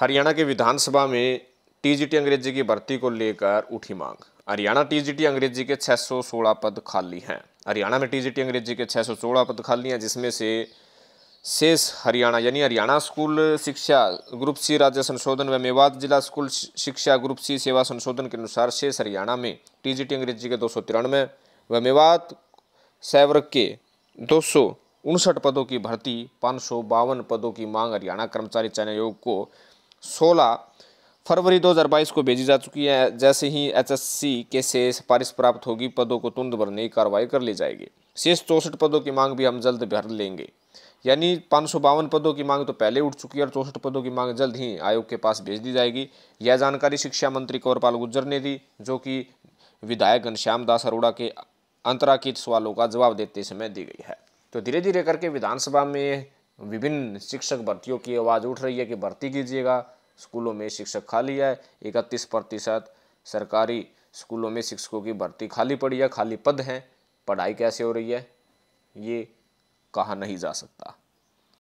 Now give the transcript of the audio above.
हरियाणा के विधानसभा में टीजीटी अंग्रेजी की भर्ती को लेकर उठी मांग हरियाणा टीजीटी अंग्रेजी के 616 पद खाली हैं हरियाणा में टीजीटी अंग्रेजी के 616 पद खाली हैं जिसमें से शेष हरियाणा यानी हरियाणा स्कूल शिक्षा ग्रुप सी राज्य संशोधन व मेवात जिला स्कूल शिक्षा ग्रुप सी सेवा संशोधन के अनुसार शेष हरियाणा में टी अंग्रेजी के दो सौ तिरानवे व मेवात सैवर के दो सौ उनसठ पदों की भर्ती पाँच सौ बावन पदों की मांग हरियाणा कर्मचारी चयन आयोग को सोलह फरवरी 2022 को भेजी जा चुकी है जैसे ही एचएससी के से सिफारिश प्राप्त होगी पदों को तुरंत भरने की कार्रवाई कर ली जाएगी शेष चौंसठ पदों की मांग भी हम जल्द भर लेंगे यानी पाँच पदों की मांग तो पहले उठ चुकी है और चौंसठ पदों की मांग जल्द ही आयोग के पास भेज दी जाएगी यह जानकारी शिक्षा मंत्री कंवरपाल गुज्जर ने दी जो कि विधायक घनश्याम दास अरोड़ा के अंतराकित सवालों का जवाब देते समय दी गई है तो धीरे धीरे करके विधानसभा में विभिन्न शिक्षक भर्तियों की आवाज़ उठ रही है कि भर्ती कीजिएगा स्कूलों में शिक्षक खाली है इकतीस प्रतिशत सरकारी स्कूलों में शिक्षकों की भर्ती खाली पड़ी है खाली पद हैं पढ़ाई कैसे हो रही है ये कहा नहीं जा सकता